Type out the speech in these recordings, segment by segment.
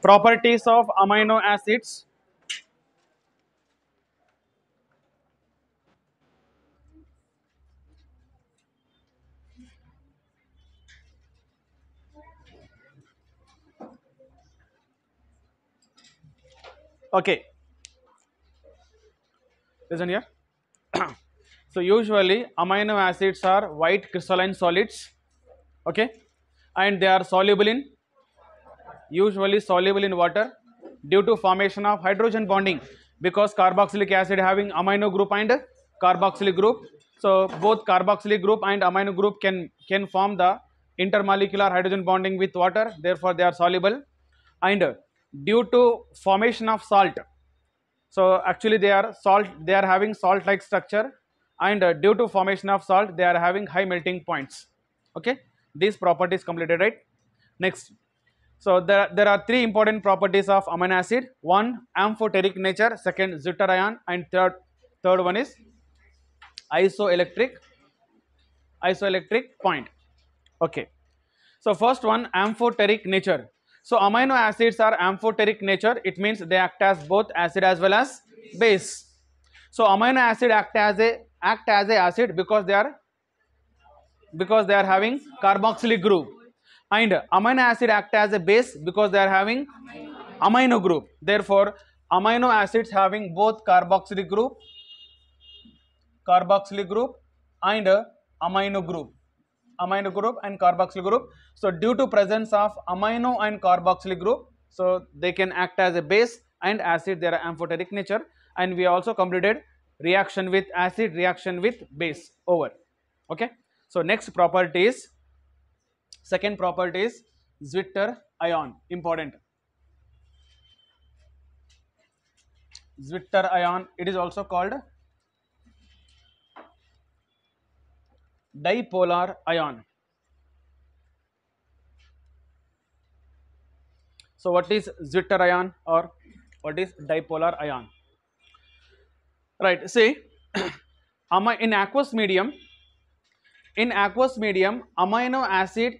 properties of amino acids okay listen here so usually amino acids are white crystalline solids okay and they are soluble in usually soluble in water due to formation of hydrogen bonding because carboxylic acid having amino group and carboxylic group. So, both carboxylic group and amino group can, can form the intermolecular hydrogen bonding with water therefore, they are soluble and due to formation of salt. So, actually they are salt they are having salt like structure and due to formation of salt they are having high melting points okay this property is completed right next so there, there are three important properties of amino acid. One, amphoteric nature, second, zwitterion. and third, third one is isoelectric, isoelectric point. Okay. So first one, amphoteric nature. So amino acids are amphoteric nature. It means they act as both acid as well as base. So amino acid act as a act as a acid because they are because they are having carboxylic group and amino acid act as a base because they are having amino group therefore amino acids having both carboxylic group carboxylic group and amino group amino group and carboxylic group so due to presence of amino and carboxylic group so they can act as a base and acid they are amphoteric nature and we also completed reaction with acid reaction with base over okay so next property is Second property is Zwitter ion, important. Zwitter ion, it is also called dipolar ion. So, what is Zwitter ion or what is dipolar ion? Right, see, in aqueous medium, in aqueous medium, amino acid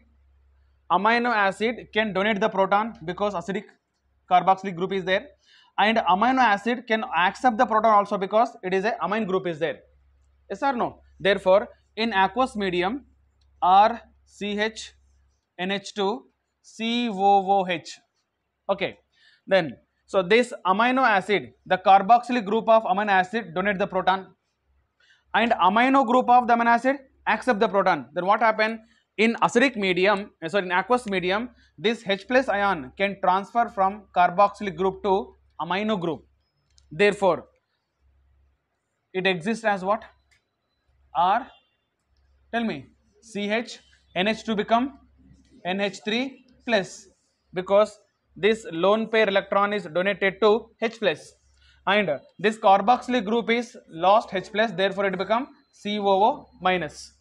amino acid can donate the proton because acidic carboxylic group is there and amino acid can accept the proton also because it is a amine group is there yes or no therefore in aqueous medium rch nh2 cooh okay then so this amino acid the carboxylic group of amino acid donate the proton and amino group of the amino acid accept the proton then what happen in acidic medium, eh, so in aqueous medium, this H plus ion can transfer from carboxylic group to amino group. Therefore, it exists as what? R, tell me, CH, NH2 become NH3 plus because this lone pair electron is donated to H plus and this carboxylic group is lost H plus therefore it become COO minus.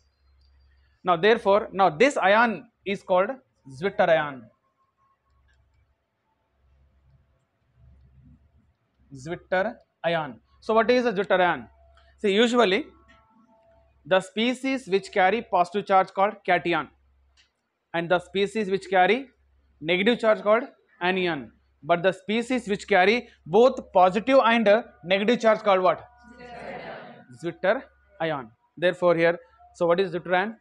Now, therefore, now this ion is called Zwitter ion. Zwitter ion. So, what is a Zwitter ion? See, usually the species which carry positive charge called cation and the species which carry negative charge called anion. But the species which carry both positive and negative charge called what? Zwitter ion. Therefore, here, so what is Zwitter ion?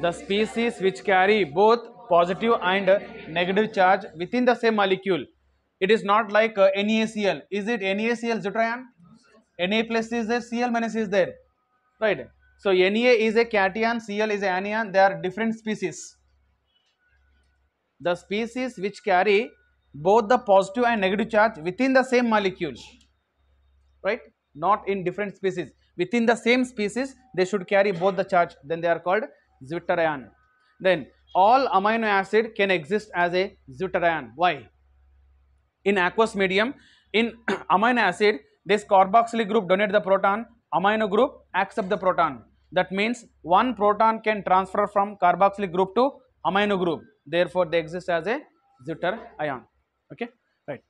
the species which carry both positive and negative charge within the same molecule. It is not like uh, NaCl. Is it NaCl Zotrion? Na plus is there, Cl minus is there, right? So Na is a cation, Cl is an anion. They are different species. The species which carry both the positive and negative charge within the same molecule, right? Not in different species. Within the same species, they should carry both the charge. Then they are called zwitterion. Then all amino acid can exist as a zwitterion. Why? In aqueous medium, in amino acid, this carboxylic group donate the proton, amino group accept the proton. That means one proton can transfer from carboxylic group to amino group. Therefore, they exist as a zwitterion. Okay, right.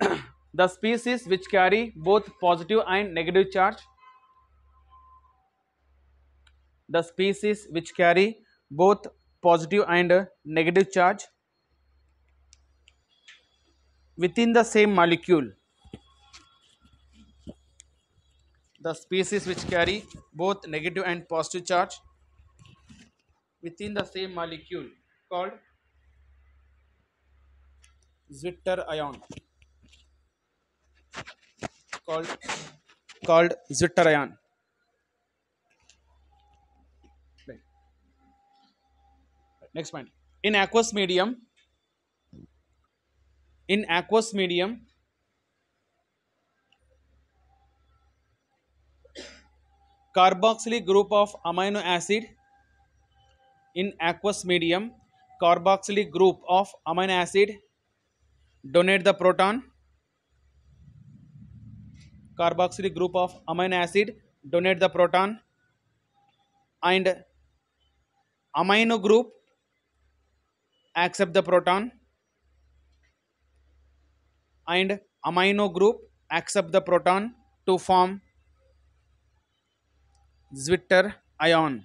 the species which carry both positive and negative charge the species which carry both positive and negative charge within the same molecule the species which carry both negative and positive charge within the same molecule called zwitter ion called called zwitter ion right next point in aqueous medium in aqueous medium carboxylic group of amino acid in aqueous medium carboxylic group of amino acid donate the proton carboxylic group of amino acid donate the proton and amino group accept the proton and amino group accept the proton to form zwitter ion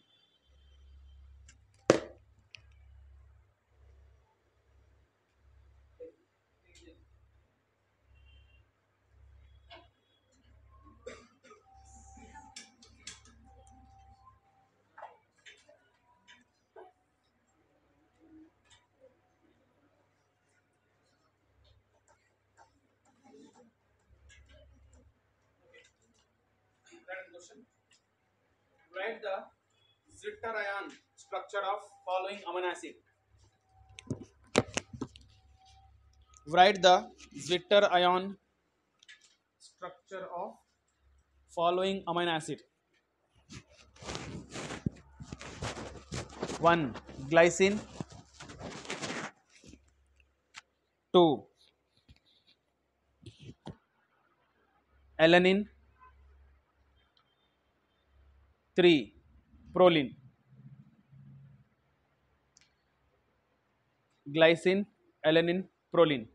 Write the zitter ion structure of following amino acid. Write the zitter ion structure of following amino acid. 1. Glycine 2. Alanine 3 proline glycine alanine proline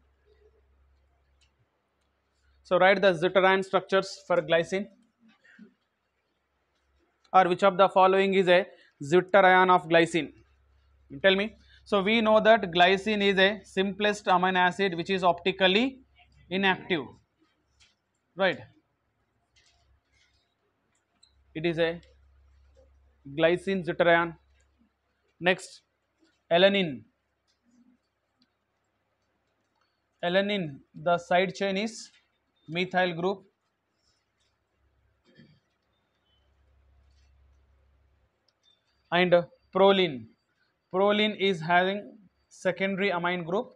so write the zwitterion structures for glycine or which of the following is a zwitterion of glycine tell me so we know that glycine is a simplest amino acid which is optically inactive right it is a glycine glutathione. Next, alanine. Alanine, the side chain is methyl group. And proline. Proline is having secondary amine group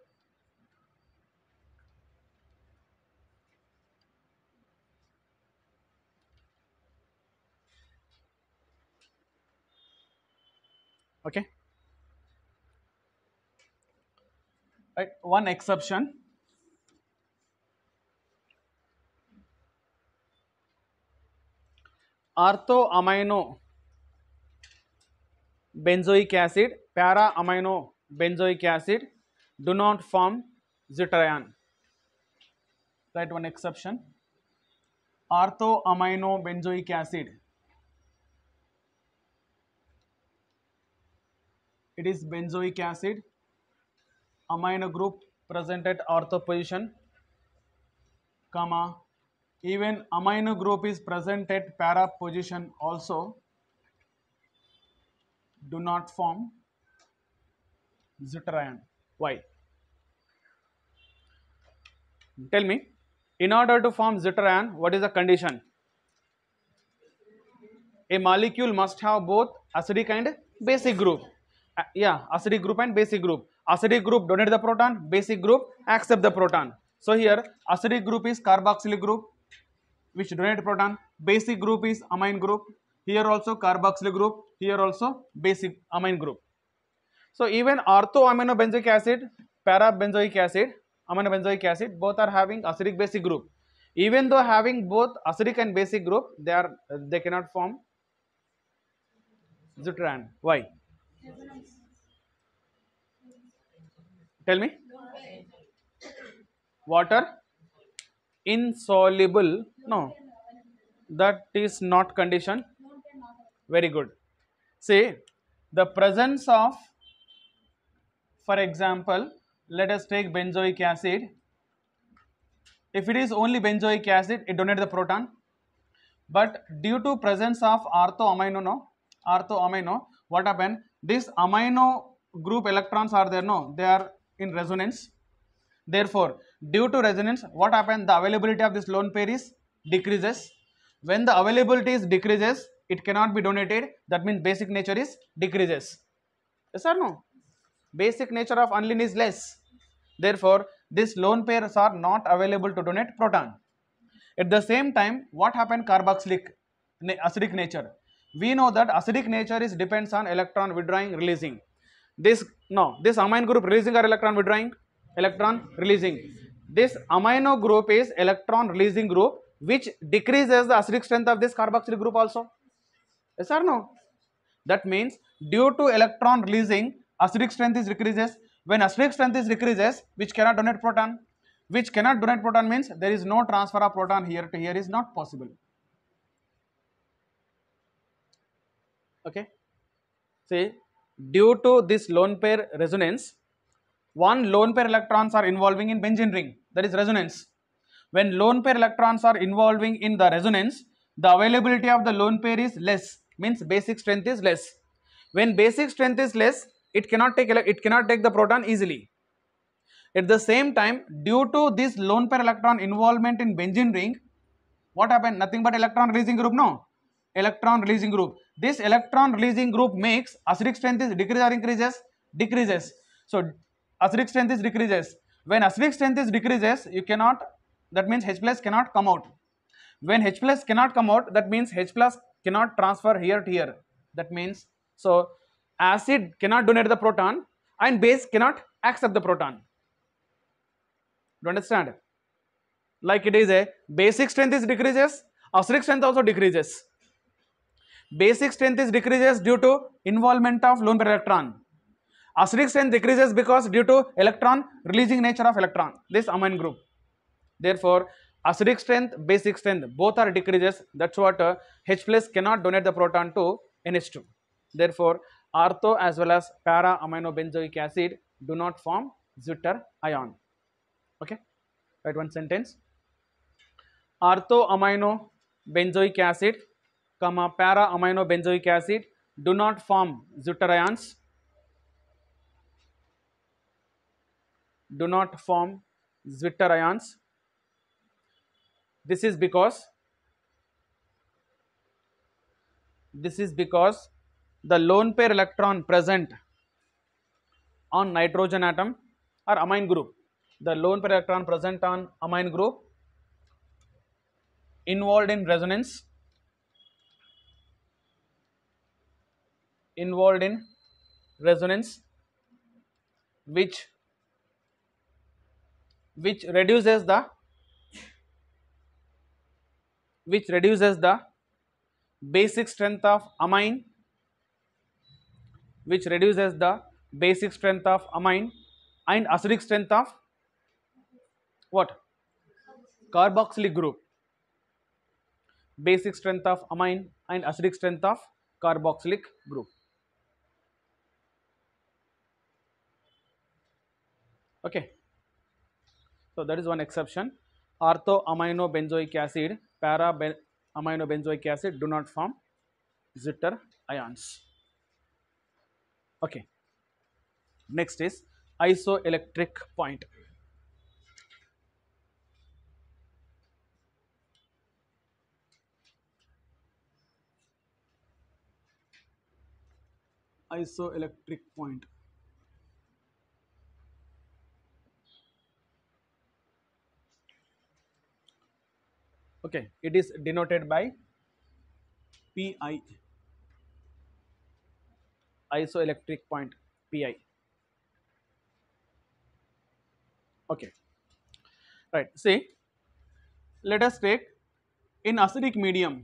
okay right one exception ortho amino benzoic acid para amino benzoic acid do not form zetrion right one exception ortho amino benzoic acid it is benzoic acid amino group present at ortho position comma even amino group is present at para position also do not form zwitterion. why tell me in order to form zwitterion, what is the condition a molecule must have both acidic and basic group yeah acidic group and basic group acidic group donate the proton basic group accept the proton so here acidic group is carboxylic group which donate proton basic group is amine group here also carboxylic group here also basic amine group so even ortho amino benzoic acid para benzoic acid amino benzoic acid both are having acidic basic group even though having both acidic and basic group they are they cannot form zutran why tell me water insoluble no that is not condition very good see the presence of for example let us take benzoic acid if it is only benzoic acid it donate the proton but due to presence of ortho amino no ortho amino what happen this amino group electrons are there, no, they are in resonance. Therefore, due to resonance, what happens? The availability of this lone pair is decreases. When the availability is decreases, it cannot be donated. That means basic nature is decreases. Yes or no? Basic nature of aniline is less. Therefore, this lone pairs are not available to donate proton. At the same time, what happened carboxylic acidic nature? we know that acidic nature is depends on electron withdrawing releasing this no this amine group releasing or electron withdrawing electron releasing this amino group is electron releasing group which decreases the acidic strength of this carboxylic group also yes or no that means due to electron releasing acidic strength is decreases when acidic strength is decreases which cannot donate proton which cannot donate proton means there is no transfer of proton here to here is not possible okay see due to this lone pair resonance one lone pair electrons are involving in benzene ring that is resonance when lone pair electrons are involving in the resonance the availability of the lone pair is less means basic strength is less when basic strength is less it cannot take it cannot take the proton easily at the same time due to this lone pair electron involvement in benzene ring what happened nothing but electron releasing group no electron releasing group this electron releasing group makes acidic strength is decreases, or increases decreases so acidic strength is decreases when acidic strength is decreases you cannot that means h plus cannot come out when h plus cannot come out that means h plus cannot transfer here to here that means so acid cannot donate the proton and base cannot accept the proton do understand like it is a basic strength is decreases acidic strength also decreases Basic strength is decreases due to involvement of lone pair electron. Acidic strength decreases because due to electron releasing nature of electron, this amine group. Therefore, acidic strength, basic strength, both are decreases. That's what uh, H plus cannot donate the proton to NH2. Therefore, ortho as well as para amino benzoic acid do not form zwitter ion. Okay, write one sentence. Ortho amino benzoic acid comma para amino benzoic acid do not form deuterions do not form zwitter ions. This is because this is because the lone pair electron present on nitrogen atom or amine group. The lone pair electron present on amine group involved in resonance involved in resonance which which reduces the which reduces the basic strength of amine which reduces the basic strength of amine and acidic strength of what carboxylic group basic strength of amine and acidic strength of carboxylic group okay so that is one exception ortho amino benzoic acid para amino benzoic acid do not form zitter ions okay next is isoelectric point isoelectric point okay it is denoted by pi isoelectric point pi okay right see let us take in acidic medium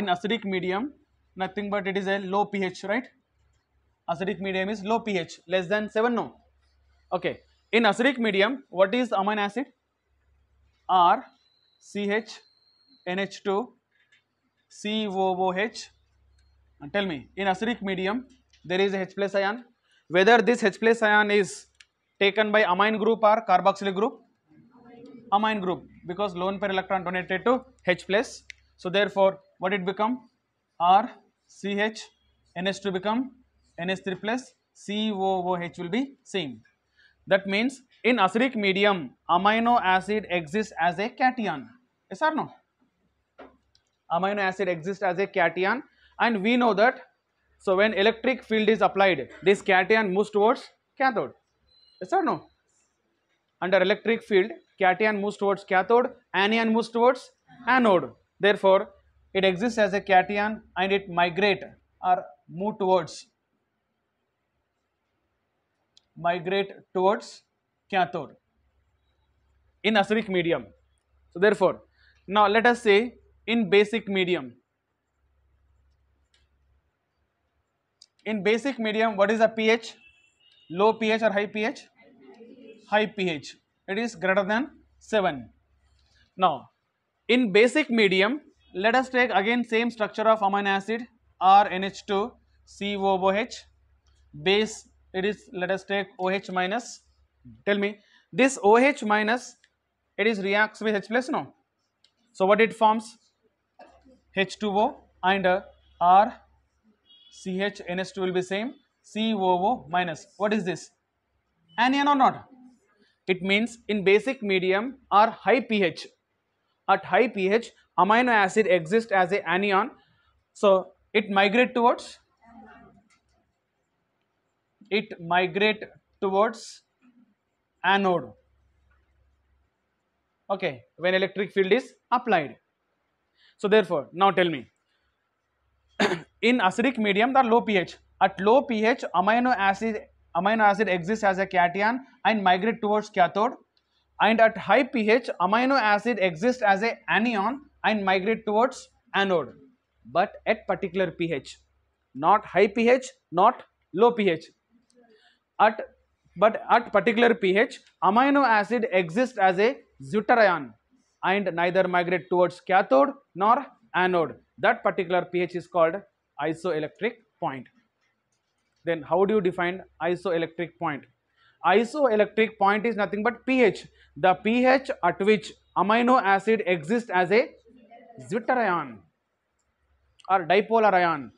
in acidic medium nothing but it is a low ph right acidic medium is low ph less than 7 no okay in acidic medium what is amine acid R C H N H two C O O H tell me in acidic medium there is H plus ion whether this H plus ion is taken by amine group or carboxylic group amine group because lone pair electron donated to H plus so therefore what it become R C H N H two become N H three plus C O O H will be same That means in acidic medium, amino acid exists as a cation. Yes or no? Amino acid exists as a cation and we know that. So, when electric field is applied, this cation moves towards cathode. Yes or no? Under electric field, cation moves towards cathode, anion moves towards anode. Therefore, it exists as a cation and it migrate or move towards migrate towards cathode in acidic medium. So therefore, now let us say in basic medium. In basic medium, what is the pH? Low pH or high pH? High pH. It is greater than 7. Now, in basic medium, let us take again same structure of amino acid RNH2 COOH base it is let us take OH minus tell me this OH minus it is reacts with H plus no so what it forms H2O and R CH N 2 will be same COO minus what is this anion or not it means in basic medium or high pH at high pH amino acid exists as a anion so it migrate towards it migrate towards anode okay when electric field is applied so therefore now tell me in acidic medium the low ph at low ph amino acid amino acid exists as a cation and migrate towards cathode and at high pH amino acid exists as a anion and migrate towards anode but at particular pH not high pH not low pH at but at particular pH, amino acid exists as a zwitterion and neither migrate towards cathode nor anode. That particular pH is called isoelectric point. Then how do you define isoelectric point? Isoelectric point is nothing but pH. The pH at which amino acid exists as a zwitterion or dipolar ion.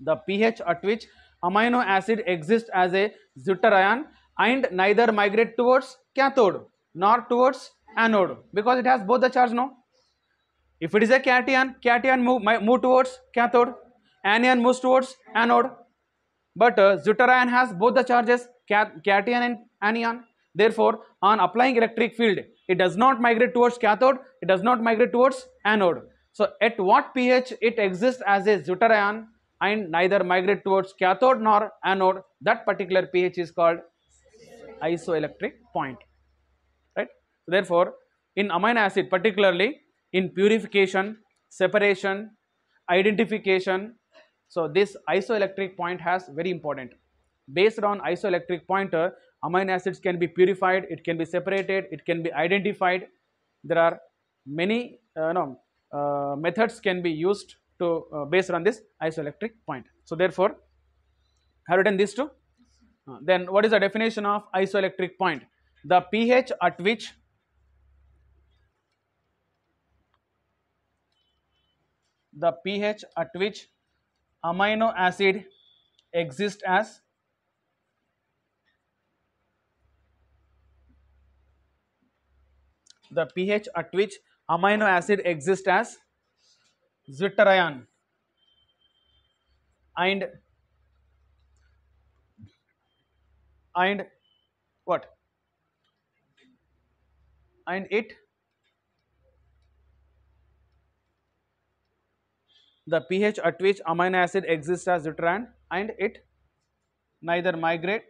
The pH at which amino acid exists as a deuterion and neither migrate towards cathode nor towards anode because it has both the charge no if it is a cation cation move, move towards cathode anion moves towards anode but uh, has both the charges cation and anion therefore on applying electric field it does not migrate towards cathode it does not migrate towards anode so at what ph it exists as a deuterion and neither migrate towards cathode nor anode, that particular pH is called isoelectric point. Right? So, therefore, in amino acid, particularly in purification, separation, identification, so this isoelectric point has very important. Based on isoelectric pointer, amino acids can be purified, it can be separated, it can be identified. There are many uh, no, uh, methods can be used to uh, based on this isoelectric point. So, therefore, I have written these two. Uh, then what is the definition of isoelectric point? The pH at which the pH at which amino acid exists as the pH at which amino acid exists as zwitter ion and and what and it the pH at which amino acid exists as uterine and it neither migrate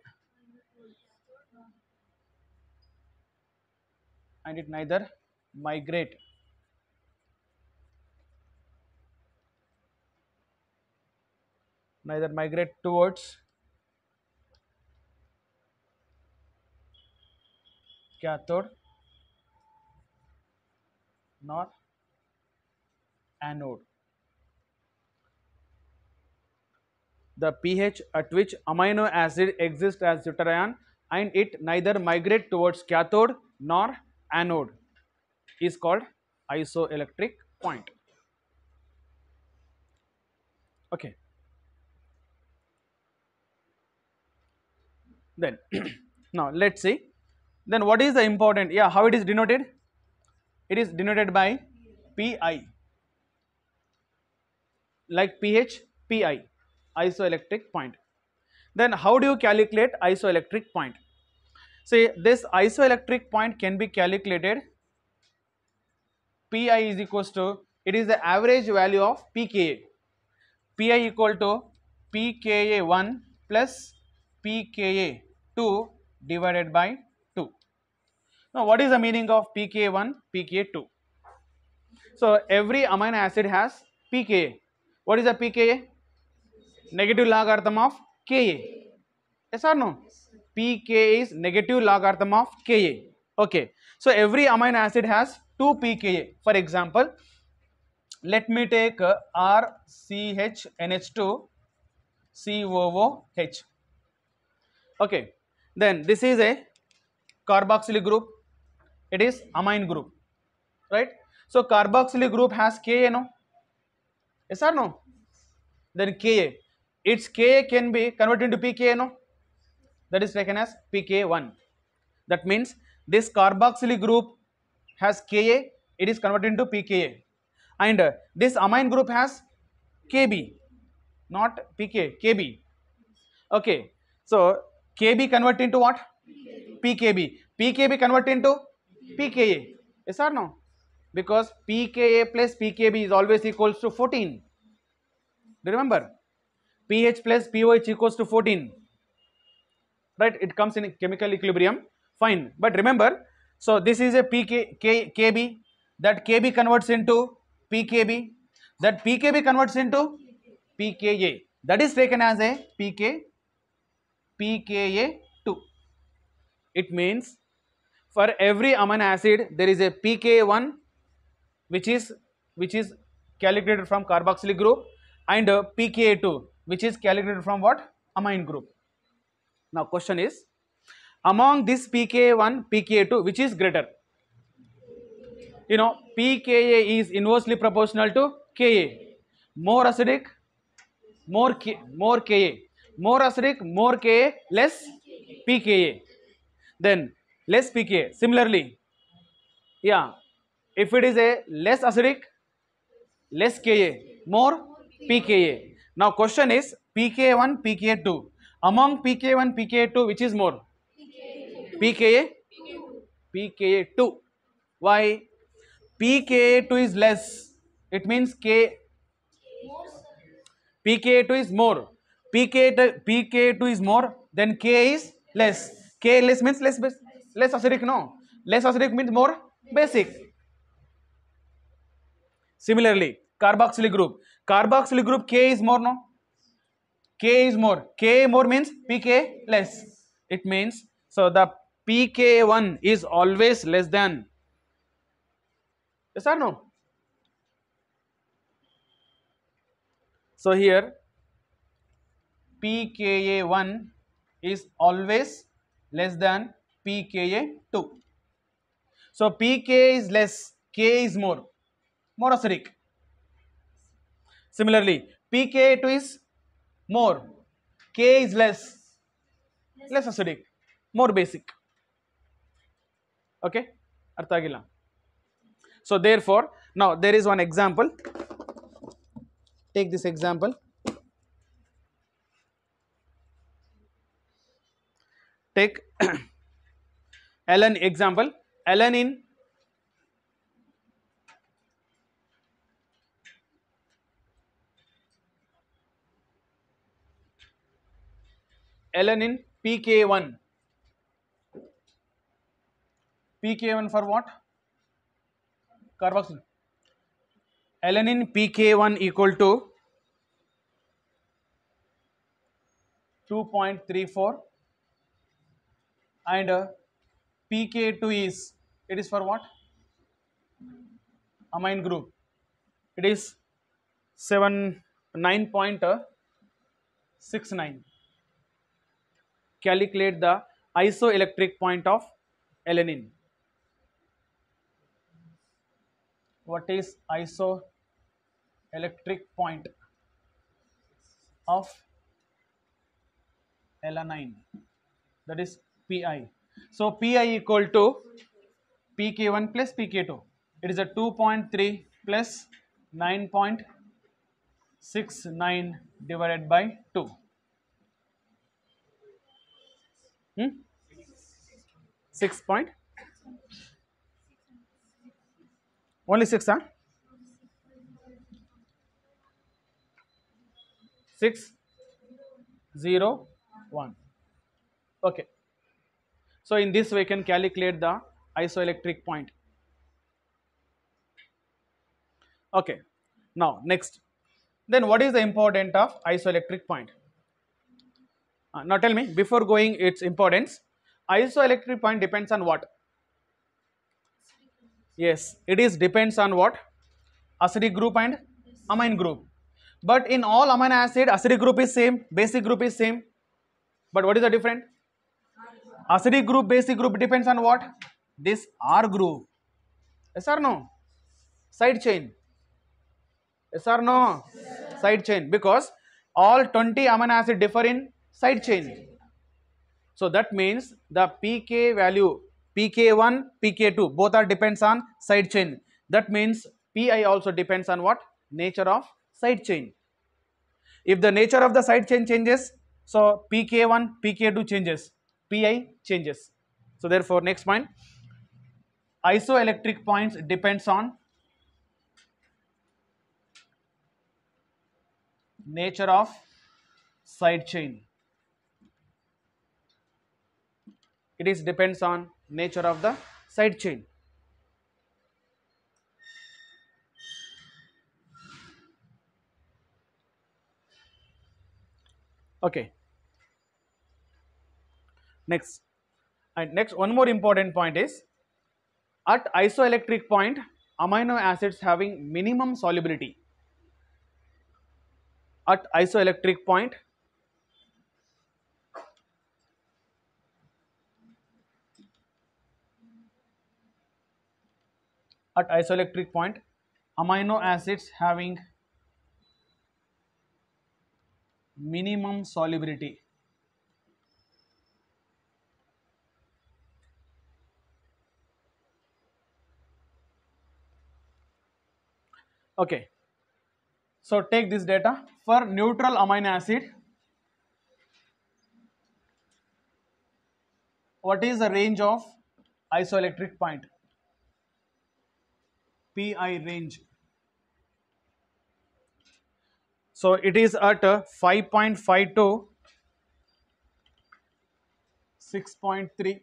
and it neither migrate neither migrate towards cathode nor anode. The pH at which amino acid exists as deuterion and it neither migrate towards cathode nor anode is called isoelectric point. Okay. then now let us see then what is the important yeah how it is denoted it is denoted by pi like ph pi isoelectric point then how do you calculate isoelectric point say this isoelectric point can be calculated pi is equals to it is the average value of pka pi equal to pka1 plus pka 2 divided by 2. Now, what is the meaning of pKa1, pKa2? So, every amino acid has pKa. What is the pKa? Negative logarithm of Ka. Yes or no? pKa is negative logarithm of Ka. Okay. So, every amino acid has 2 pKa. For example, let me take uh, RCHNH2 COOH. Okay. Then this is a carboxylic group. It is amine group, right? So carboxylic group has Ka, no? Yes or no? Then Ka. Its Ka can be converted into pKa, no? That is taken as pKa1. That means this carboxylic group has Ka. It is converted into pKa. And uh, this amine group has Kb, not pK, Kb. Okay. So KB convert into what? PKB. PKB convert into PKA. Yes or no? Because PKA plus PKB is always equals to 14. Do you remember? pH plus pOH equals to 14. Right? It comes in chemical equilibrium. Fine. But remember, so this is a PK, K, KB. That KB converts into PKB. That PKB converts into PKA. That is taken as a PK pKa2. It means for every amino acid there is a pKa1 which is which is calculated from carboxylic group and pKa2 which is calculated from what amine group. Now question is among this pKa1 pKa2 which is greater you know pKa is inversely proportional to Ka more acidic more K, more Ka more acidic, more Ka, less pKa. Then less pKa. Similarly, yeah, if it is a less acidic, less Ka, more pKa. Now question is pKa1, pKa2. Among pKa1, pKa2, which is more? pKa? pKa2. Why? pKa2 is less. It means K. pKa2 is more PK to, PK2 is more, then K is less. K less means less, base, less acidic, no. Less acidic means more basic. Similarly, carboxylic group. Carboxylic group K is more, no? K is more. K more means PK less. It means, so the PK1 is always less than. Yes or no? So here pKa1 is always less than pKa2. So, pK is less, K is more, more acidic. Similarly, pKa2 is more, K is less, less acidic, more basic. Okay, Arthagila. So, therefore, now there is one example. Take this example. take alan example alanine alanine pk1 pk1 for what carboxyl alanine pk1 equal to 2.34 and uh, pk2 is it is for what amine group it is 7 9.69 uh, calculate the isoelectric point of alanine what is isoelectric point of alanine that is Pi. So Pi equal to Pk1 plus Pk2. It is a 2.3 plus 9.69 divided by 2. Hmm? 6 point. Only 6, huh? 6, 0, 1. Okay. So in this way, we can calculate the isoelectric point. Okay. Now next, then what is the importance of isoelectric point? Uh, now tell me, before going its importance, isoelectric point depends on what? Yes, it is depends on what? Acidic group and amine group. But in all amino acid, acidic group is same, basic group is same. But what is the difference? acidic group basic group depends on what this r group yes or no side chain yes or no yes. side chain because all 20 amino acid differ in side chain so that means the pk value pk1 pk2 both are depends on side chain that means pi also depends on what nature of side chain if the nature of the side chain changes so pk1 pk2 changes pi changes. So therefore, next point, isoelectric points depends on nature of side chain. It is depends on nature of the side chain. Okay, next and next one more important point is at isoelectric point amino acids having minimum solubility at isoelectric point at isoelectric point amino acids having minimum solubility Okay. So take this data for neutral amino acid. What is the range of isoelectric point? PI range. So it is at 5.5 to 6.3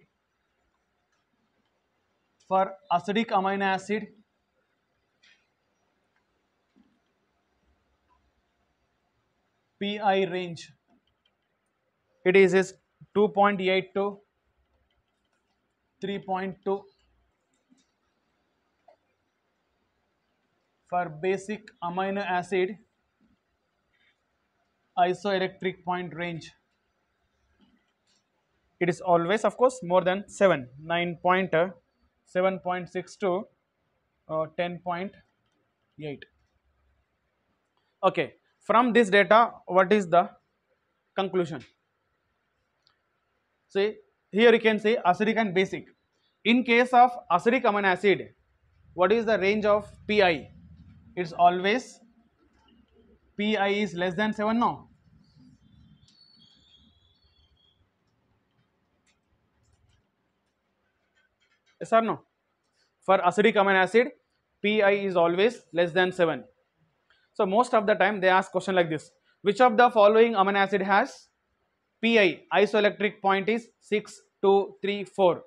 for acidic amino acid pi range it is is 2.8 to 3.2 for basic amino acid isoelectric point range it is always of course more than 7 9 pointer uh, 7.6 to uh, 10.8 okay from this data what is the conclusion see here you can say acidic and basic in case of acidic amino acid what is the range of pi it's always pi is less than 7 No, yes or no for acidic amino acid pi is always less than 7 so most of the time they ask question like this. Which of the following amino acid has pi isoelectric point is 6, 2, 3, 4.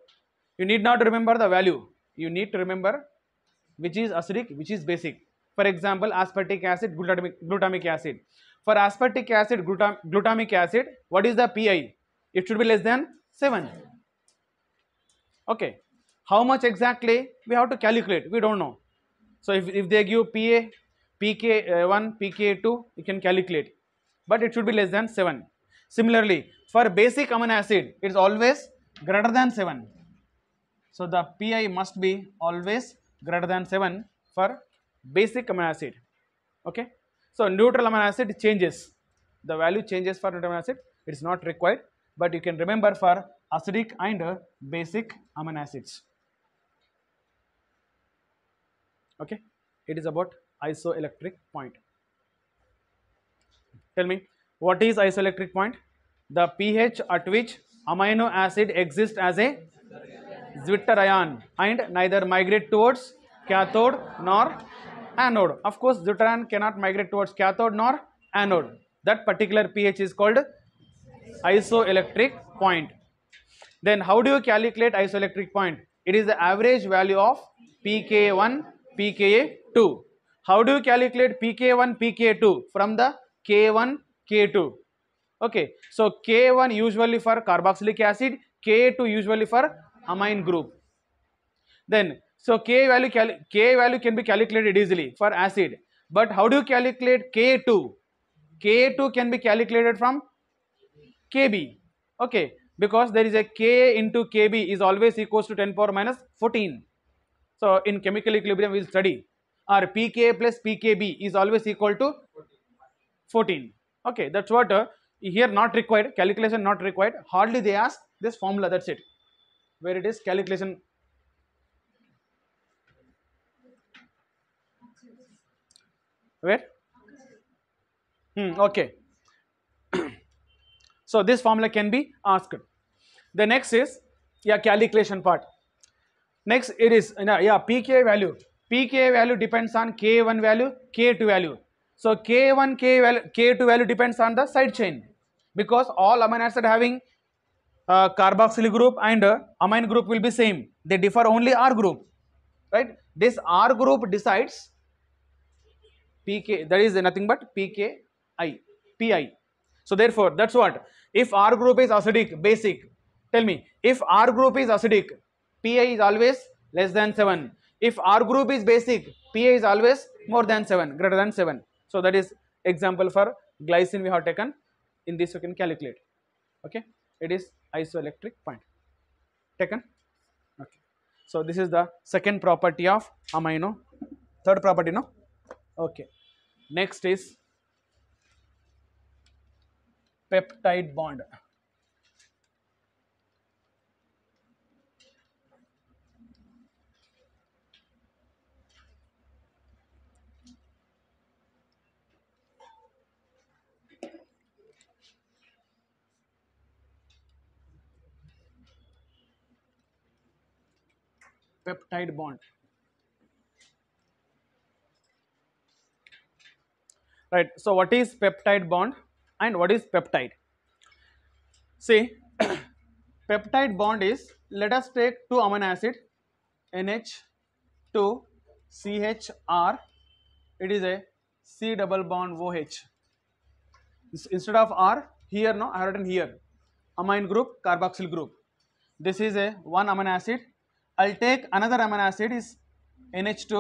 You need not remember the value. You need to remember which is acidic, which is basic. For example, aspartic acid, glutamic, glutamic acid. For aspartic acid, glutam, glutamic acid, what is the pi? It should be less than 7. Okay. How much exactly? We have to calculate. We don't know. So if, if they give PA pk1, uh, pk2, you can calculate, but it should be less than 7. Similarly, for basic amino acid, it is always greater than 7. So, the PI must be always greater than 7 for basic amino acid, okay. So, neutral amino acid changes, the value changes for neutral amino acid, it is not required, but you can remember for acidic and basic amino acids, okay. It is about isoelectric point. Tell me, what is isoelectric point? The pH at which amino acid exists as a Zwitter ion and neither migrate towards cathode nor anode. Of course, Zwitter ion cannot migrate towards cathode nor anode. That particular pH is called isoelectric point. Then how do you calculate isoelectric point? It is the average value of pKa1, pKa2. How do you calculate pk1, pk2 from the k1, k2? Okay, so k1 usually for carboxylic acid, k2 usually for amine group. Then, so k value, k value can be calculated easily for acid. But how do you calculate k2? k2 can be calculated from kb. Okay, because there is a k into kb is always equals to 10 power minus 14. So, in chemical equilibrium we will study or pka plus pkb is always equal to 14 okay that's what uh, here not required calculation not required hardly they ask this formula that's it where it is calculation where hmm, okay so this formula can be asked the next is yeah calculation part next it is yeah, yeah pka value pKa value depends on K1 value, K2 value. So K1, K value, K2 value depends on the side chain because all amino acid having uh, carboxyl group and uh, amine group will be same. They differ only R group, right? This R group decides pK, that is nothing but pKi, pi. So therefore, that's what, if R group is acidic, basic, tell me, if R group is acidic, pi is always less than 7 if R group is basic, PA is always more than 7, greater than 7. So that is example for glycine we have taken. In this you can calculate. Okay. It is isoelectric point. Taken. Okay. So this is the second property of amino. Third property, no? Okay. Next is peptide bond. peptide bond. Right. So, what is peptide bond and what is peptide? See, peptide bond is let us take two amino acid NH to CHR. It is a C double bond OH. Instead of R here, no, I have written here amine group, carboxyl group. This is a one amino acid I'll take another amino acid is NH2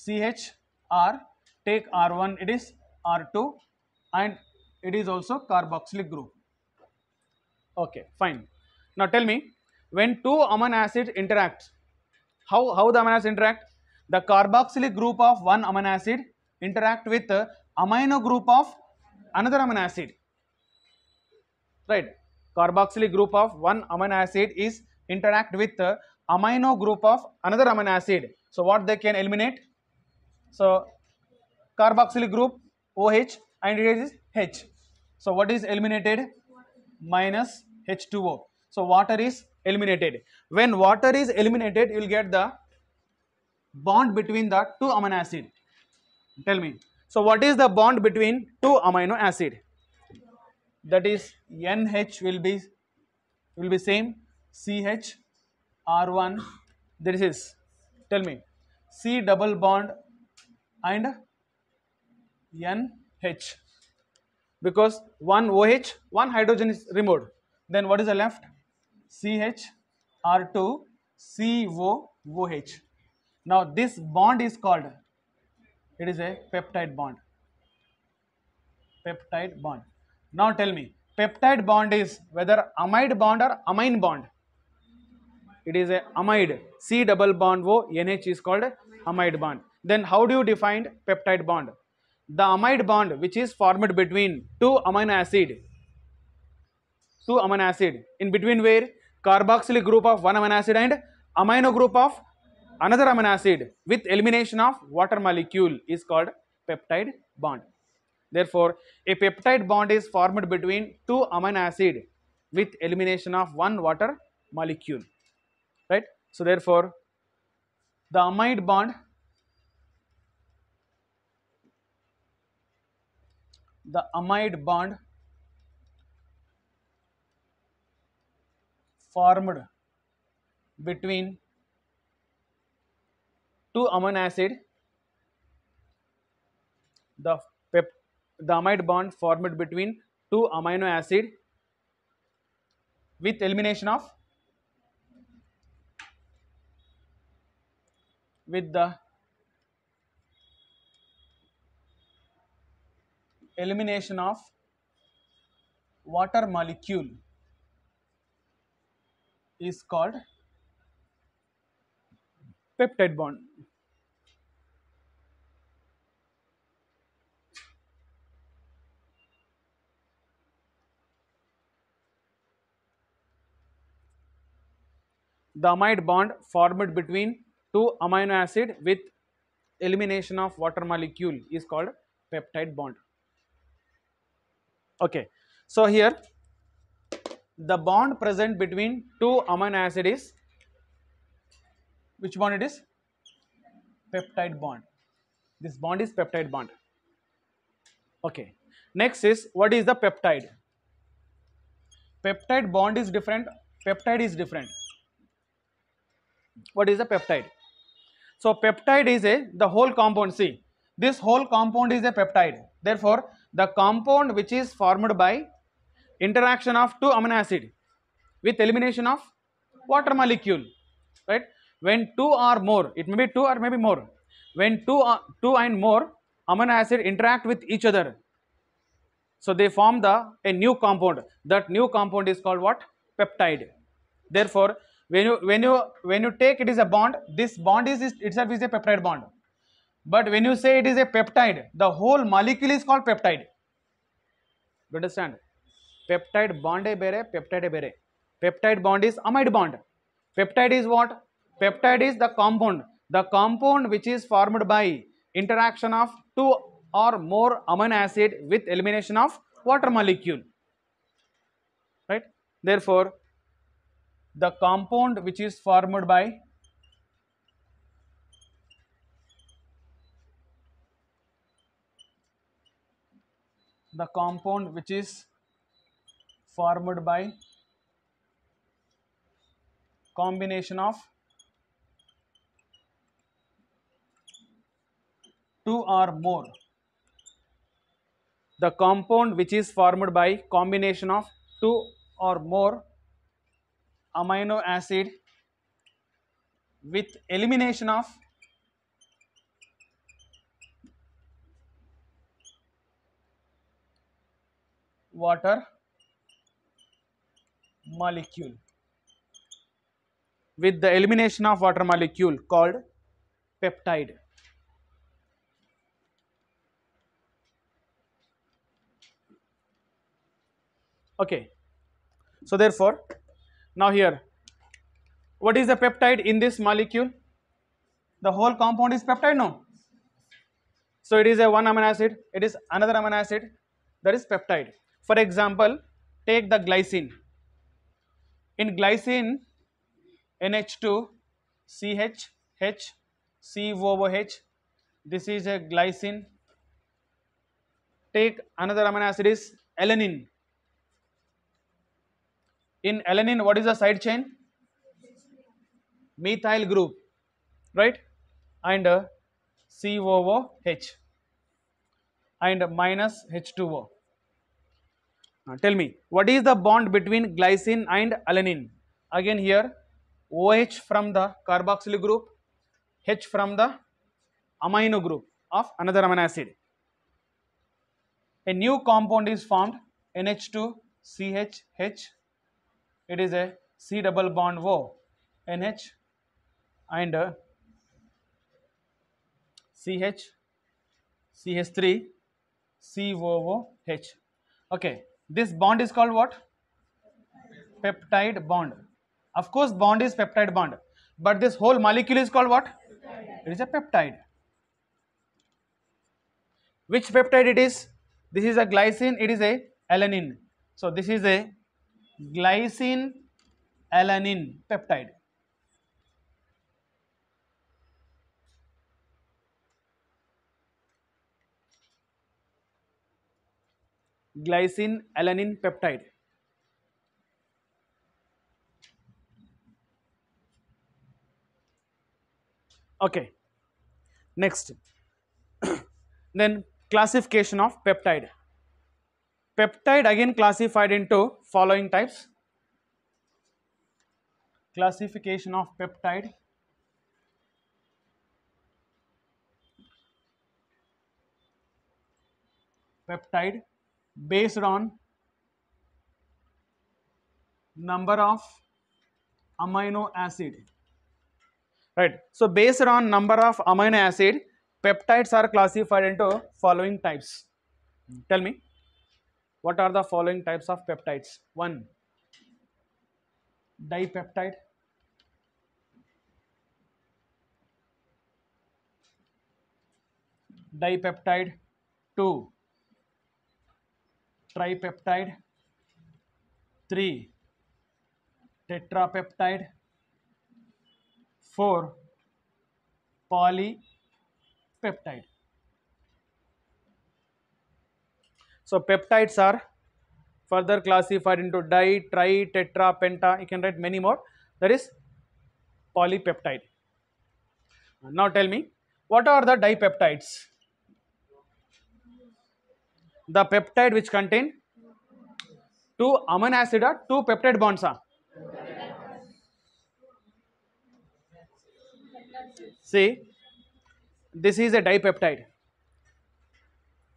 CHR take R1 it is R2 and it is also carboxylic group. Okay, fine. Now tell me when two amino acids interact, how, how the amino acids interact? The carboxylic group of one amino acid interact with the amino group of another amino acid. Right. Carboxylic group of one amino acid is interact with the amino group of another amino acid. So what they can eliminate? So carboxylic group OH and it is H. So what is eliminated? Minus H2O. So water is eliminated. When water is eliminated, you will get the bond between the two amino acid. Tell me. So what is the bond between two amino acid? That is NH will be will be same CH R1 this is tell me C double bond and NH because one OH one hydrogen is removed then what is the left CH R2 COOH now this bond is called it is a peptide bond peptide bond now tell me peptide bond is whether amide bond or amine bond it is a amide. C double bond O, NH is called amide bond. Then how do you define peptide bond? The amide bond which is formed between two amino acid. Two amino acid. In between where? Carboxylic group of one amino acid and amino group of another amino acid with elimination of water molecule is called peptide bond. Therefore, a peptide bond is formed between two amino acid with elimination of one water molecule. So, therefore, the amide bond the amide bond formed between two amino acid the pep the amide bond formed between two amino acid with elimination of with the elimination of water molecule is called peptide bond. The amide bond formed between to amino acid with elimination of water molecule is called peptide bond. Okay. So, here the bond present between two amino acid is which bond it is? Peptide bond. This bond is peptide bond. Okay. Next is what is the peptide? Peptide bond is different, peptide is different. What is the peptide? So peptide is a, the whole compound, see, this whole compound is a peptide. Therefore, the compound which is formed by interaction of two amino acid with elimination of water molecule, right? When two or more, it may be two or maybe more. When two, or, uh, two and more amino acid interact with each other, so they form the a new compound. That new compound is called what? Peptide. Therefore, when you when you when you take it is a bond this bond is, is itself is a peptide bond but when you say it is a peptide the whole molecule is called peptide you understand peptide bond e bere peptide e bere peptide bond is amide bond peptide is what peptide is the compound the compound which is formed by interaction of two or more amino acid with elimination of water molecule right therefore the compound which is formed by the compound which is formed by combination of two or more the compound which is formed by combination of two or more amino acid with elimination of water molecule with the elimination of water molecule called peptide. Okay. So, therefore, now here, what is the peptide in this molecule? The whole compound is peptide, no? So it is a one amino acid, it is another amino acid, that is peptide. For example, take the glycine. In glycine, NH2, CH, H, this is a glycine. Take another amino acid is alanine. In alanine, what is the side chain? Methyl group, right? And uh, COOH and minus H2O. Now tell me, what is the bond between glycine and alanine? Again here, OH from the carboxyl group, H from the amino group of another amino acid. A new compound is formed NH2CHH it is a C double bond O NH and a CH CH3 COOH. Okay, this bond is called what? Peptide bond. Of course, bond is peptide bond, but this whole molecule is called what? It is a peptide. Which peptide it is? This is a glycine, it is a alanine. So, this is a glycine alanine peptide. Glycine alanine peptide. Okay, next. then classification of peptide. Peptide again classified into following types. Classification of peptide. Peptide based on number of amino acid right so based on number of amino acid peptides are classified into following types tell me what are the following types of peptides? One, dipeptide. Dipeptide. Two, tripeptide. Three, tetrapeptide. Four, polypeptide So peptides are further classified into di, tri, tetra, penta, you can write many more that is polypeptide. Now tell me what are the dipeptides? The peptide which contain two amino acid or two peptide bonds are. See, this is a dipeptide.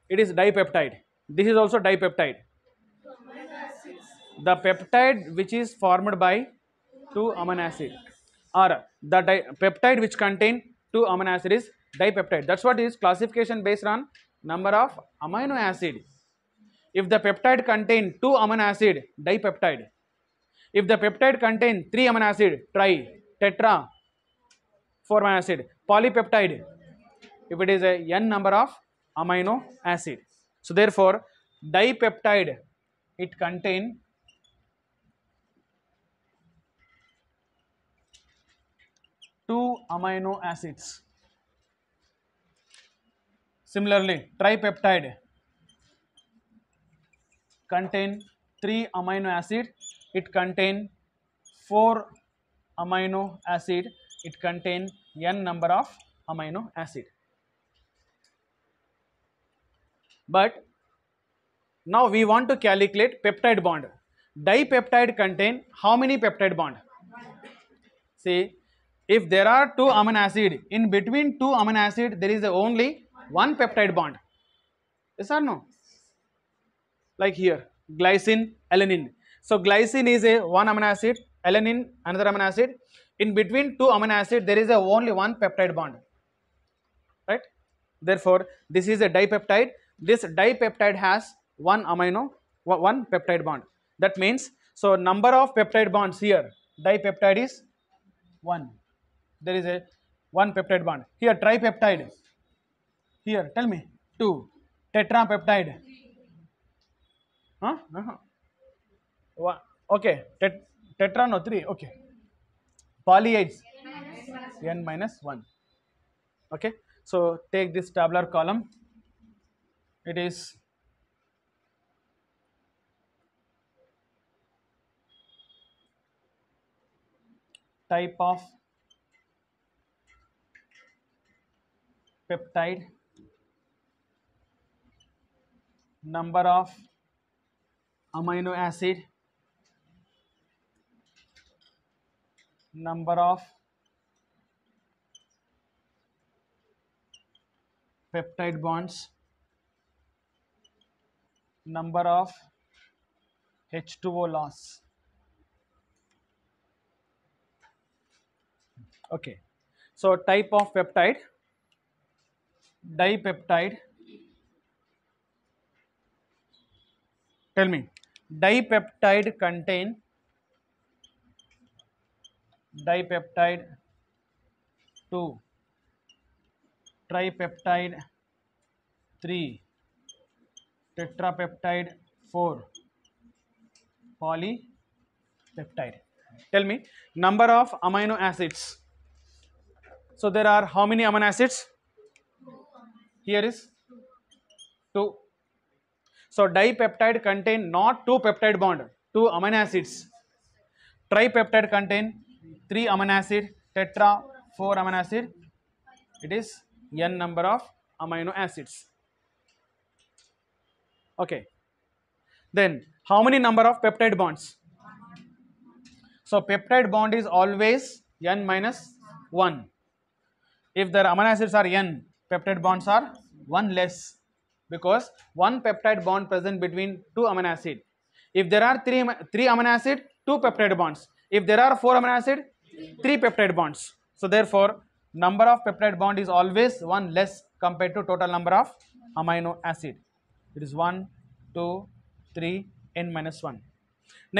It is dipeptide. This is also dipeptide. The peptide which is formed by two amino acid or the peptide which contain two amino acid is dipeptide. That's what is classification based on number of amino acid. If the peptide contain two amino acid, dipeptide. If the peptide contain three amino acid, tri, tetra, four amino acid, polypeptide. If it is a n number of amino acid. So therefore, dipeptide, it contain two amino acids. Similarly, tripeptide contain three amino acid, it contain four amino acid, it contain n number of amino acid. But now we want to calculate peptide bond. Dipeptide contain how many peptide bond? See, if there are two amino acid, in between two amino acid, there is only one peptide bond. Yes or no? Like here, glycine, alanine. So glycine is a one amino acid, alanine another amino acid. In between two amino acid, there is a only one peptide bond. Right? Therefore, this is a dipeptide this dipeptide has one amino one peptide bond that means so number of peptide bonds here dipeptide is one there is a one peptide bond here tripeptide here tell me two tetrapeptide huh uh-huh. one. okay Tet tetra no three okay polyides n minus 1 okay so take this tabular column it is type of peptide number of amino acid number of peptide bonds number of H2O loss. Okay, so type of peptide, dipeptide. Tell me, dipeptide contain dipeptide 2, tripeptide 3, tetrapeptide 4 polypeptide tell me number of amino acids so there are how many amino acids here is 2 so dipeptide contain not two peptide bond two amino acids tripeptide contain three amino acid tetra four amino acid it is n number of amino acids Okay. Then how many number of peptide bonds? So peptide bond is always n minus 1. If the amino acids are n, peptide bonds are 1 less because one peptide bond present between two amino acid. If there are three, three amino acid, two peptide bonds. If there are four amino acid, three peptide bonds. So therefore, number of peptide bond is always one less compared to total number of amino acid it is 1 2 3 n minus 1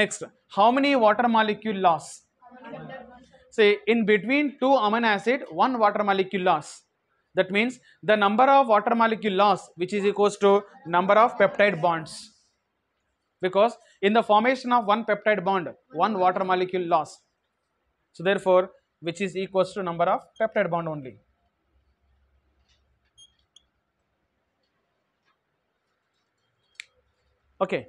next how many water molecule loss say in between two amino acid one water molecule loss that means the number of water molecule loss which is equals to number of peptide bonds because in the formation of one peptide bond one water molecule loss so therefore which is equals to number of peptide bond only Okay.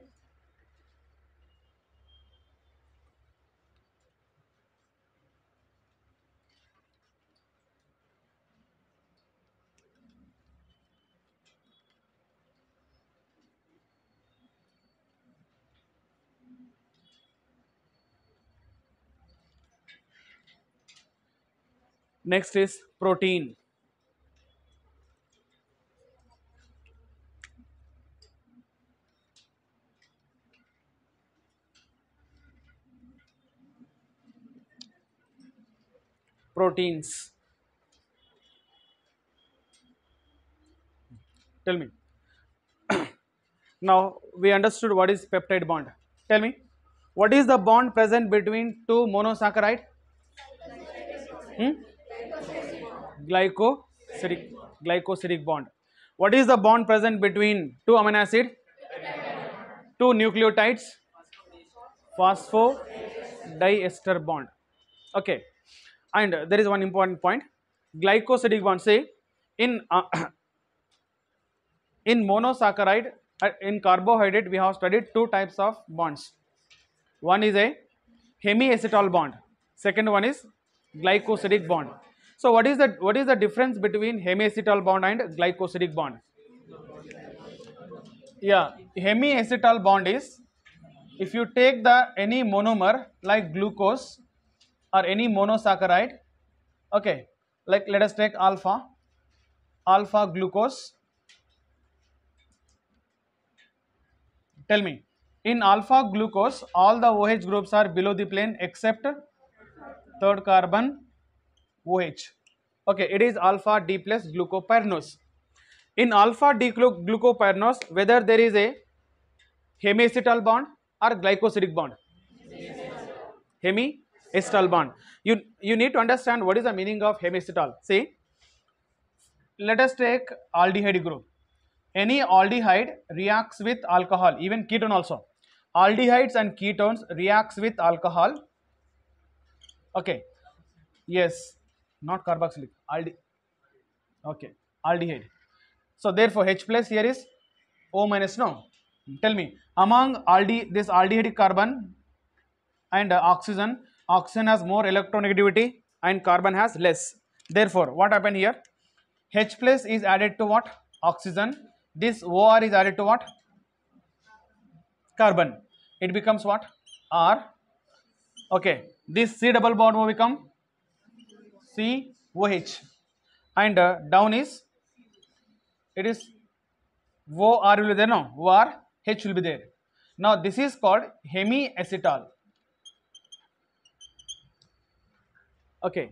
Next is protein. proteins. Tell me. now we understood what is peptide bond. Tell me, what is the bond present between two monosaccharide? Hmm? Glycosidic, glycosidic bond. What is the bond present between two amino acid? Two nucleotides? Phosphodiester bond. Okay and there is one important point glycosidic bond say in uh, in monosaccharide uh, in carbohydrate we have studied two types of bonds one is a hemiacetal bond second one is glycosidic bond so what is the what is the difference between hemiacetal bond and glycosidic bond yeah hemiacetal bond is if you take the any monomer like glucose or any monosaccharide okay like let us take alpha alpha glucose tell me in alpha glucose all the OH groups are below the plane except third carbon OH okay it is alpha D plus glucopyranose in alpha D glucopyranose whether there is a hemiacetal bond or glycosidic bond hemi acetal bond. You, you need to understand what is the meaning of hemiacetal. See, let us take aldehyde group. Any aldehyde reacts with alcohol, even ketone also. Aldehydes and ketones reacts with alcohol. Okay. Yes, not carboxylic. Aldehyde. okay, aldehyde. So therefore H plus here is O minus no. Tell me, among alde this aldehyde carbon and uh, oxygen, oxygen has more electronegativity and carbon has less. Therefore, what happened here? H plus is added to what? Oxygen. This OR is added to what? Carbon. It becomes what? R. Okay. This C double bond will become COH. And uh, down is, it is OR will be there, no? OR, H will be there. Now, this is called hemiacetal. Okay.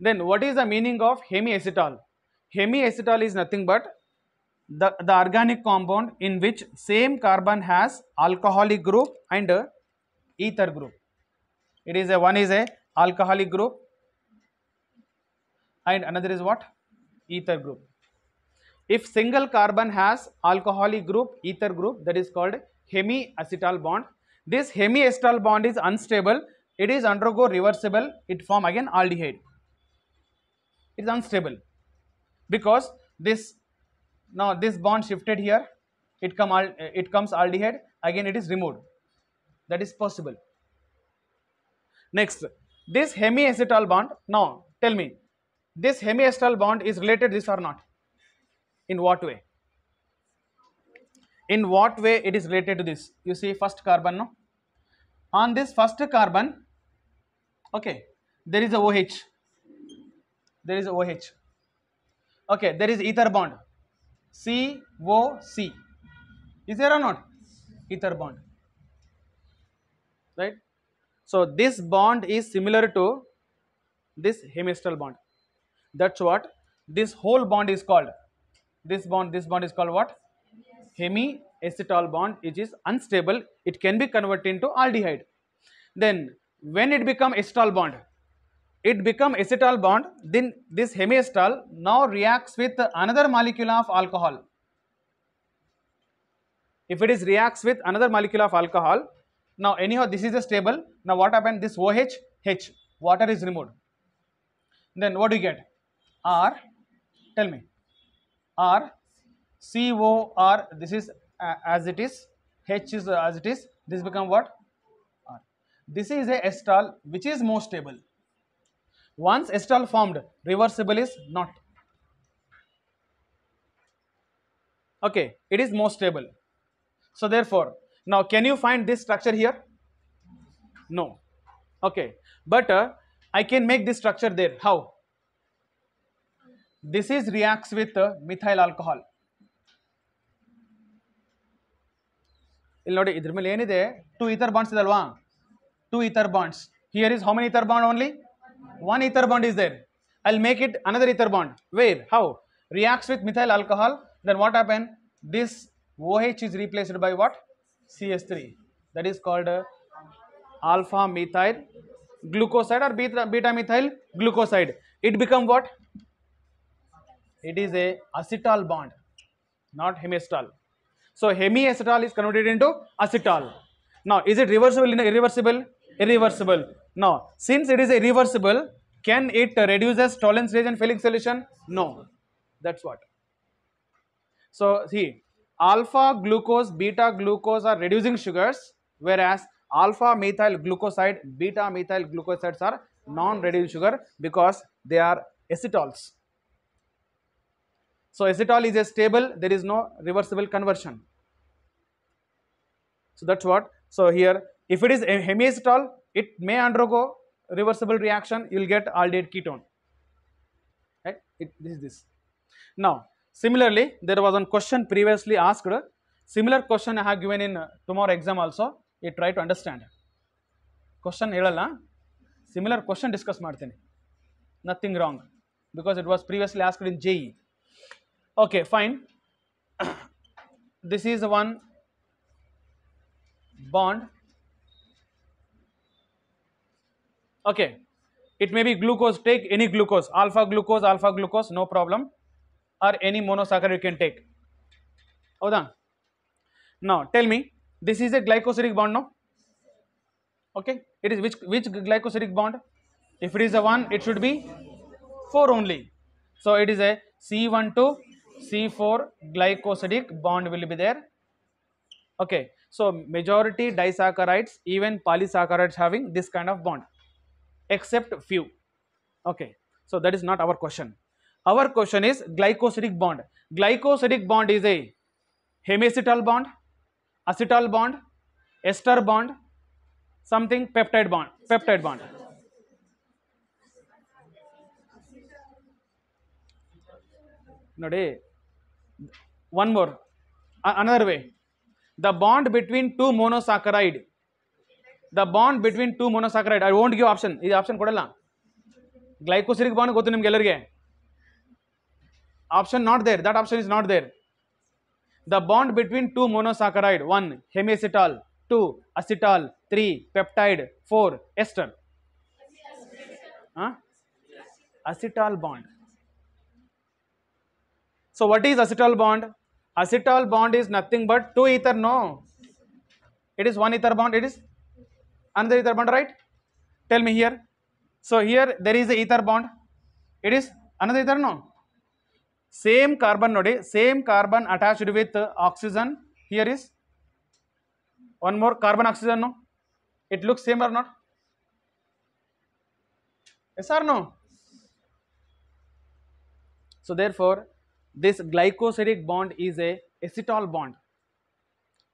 Then what is the meaning of hemiacetal? Hemiacetal is nothing but the, the organic compound in which same carbon has alcoholic group and ether group. It is a one is a alcoholic group and another is what? Ether group. If single carbon has alcoholic group, ether group that is called hemiacetal bond. This hemiacetal bond is unstable it is undergo reversible it form again aldehyde it is unstable because this now this bond shifted here it come al it comes aldehyde again it is removed that is possible next this hemiacetal bond now tell me this hemiacetal bond is related this or not in what way in what way it is related to this you see first carbon no on this first carbon okay there is a OH there is a OH okay there is ether bond COC is there or not ether bond right so this bond is similar to this hemistral bond that's what this whole bond is called this bond this bond is called what Hemi hemiacetal bond it is unstable it can be converted into aldehyde then when it become acetal bond it become acetal bond then this hemiacetal now reacts with another molecule of alcohol if it is reacts with another molecule of alcohol now anyhow this is a stable now what happened this OH H water is removed then what do you get R tell me R this is uh, as it is H is uh, as it is this become what This is a estral which is more stable. Once estral formed, reversible is not. Okay, it is more stable. So therefore, now can you find this structure here? No. Okay, but uh, I can make this structure there. How? This is reacts with uh, methyl alcohol. ಇಲ್ಲಿ ನೋಡಿ ಇದ್ರ ಮೇಲೆ ಏನಿದೆ two ether bonds two ether bonds. Here is how many ether bond only? One ether bond is there. I'll make it another ether bond. Where? How? Reacts with methyl alcohol. Then what happen? This OH is replaced by what? cs3 That is called uh, alpha methyl glucoside or beta, beta methyl glucoside. It become what? It is a acetal bond, not hemiacetal. So hemiacetal is converted into acetal. Now, is it reversible? in Irreversible? irreversible now since it is irreversible can it reduces tolerance range and failing solution no that's what so see alpha glucose beta glucose are reducing sugars whereas alpha methyl glucoside beta methyl glucosides are non reducing sugar because they are acetals. so acetal is a stable there is no reversible conversion so that's what so here if it is hemiacetol, it may undergo reversible reaction, you will get aldehyde ketone. Right? It, this is this. Now, similarly, there was one question previously asked. Similar question I have given in tomorrow exam also. You try to understand. Question ಹೇಳಲ್ಲ Similar question discussed ಮಾಡ್ತೀನಿ Nothing wrong, because it was previously asked in J Okay, fine. This is one bond. Okay. It may be glucose, take any glucose, alpha glucose, alpha glucose, no problem. Or any monosaccharide you can take. Hold Now tell me, this is a glycosidic bond, no? Okay. It is which, which glycosidic bond? If it is a 1, it should be 4 only. So it is one to C12, C4 glycosidic bond will be there. Okay. So majority disaccharides, even polysaccharides having this kind of bond except few. Okay, so that is not our question. Our question is glycosidic bond. Glycosidic bond is a hemiacetal bond, acetal bond, ester bond, something peptide bond, peptide bond. Node. One more, another way. The bond between two monosaccharide the bond between two monosaccharide I won't give option इदु option कोडल्ल glycosidic bond गोत्तु निमगे एल्लरिगे option not there that option is not there the bond between two monosaccharide 1 hemiacetal 2 acetal 3 peptide 4 ester हां acetal bond so what is acetal bond acetal bond is nothing but two ether no it is one ether bond it is another ether bond right tell me here so here there is a ether bond it is another ether no same carbon node same carbon attached with oxygen here is one more carbon oxygen no it looks same or not yes or no so therefore this glycosidic bond is a acetal bond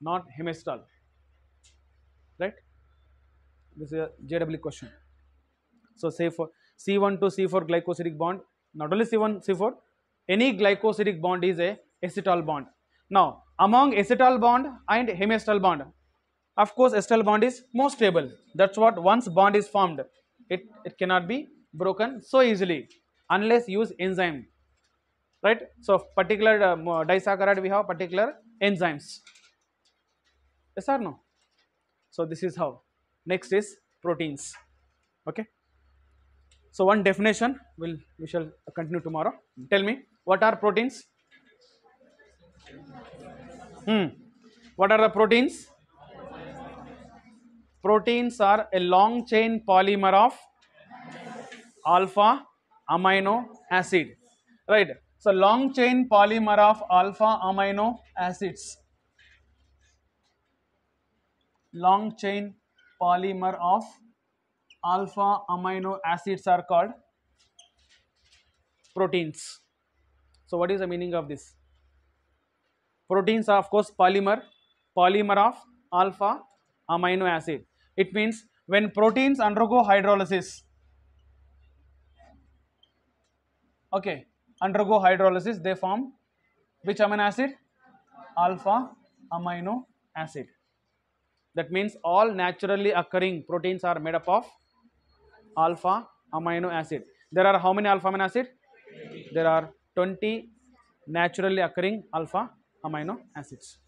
not hemistol. This is a JW question. So, say for C1 to C4 glycosidic bond, not only C1, C4, any glycosidic bond is a acetal bond. Now, among acetal bond and hemiacetal bond, of course, acetal bond is more stable. That's what once bond is formed, it, it cannot be broken so easily unless use enzyme, right? So, particular uh, disaccharide we have particular enzymes, yes or no? So, this is how next is proteins okay so one definition will we shall continue tomorrow tell me what are proteins hmm what are the proteins proteins are a long chain polymer of alpha amino acid right so long chain polymer of alpha amino acids long chain polymer of alpha amino acids are called proteins. So, what is the meaning of this? Proteins are of course polymer, polymer of alpha amino acid. It means when proteins undergo hydrolysis, okay, undergo hydrolysis, they form which amino acid? Alpha amino acid. That means all naturally occurring proteins are made up of alpha amino acid. There are how many alpha amino acid? 20. There are 20 naturally occurring alpha amino acids.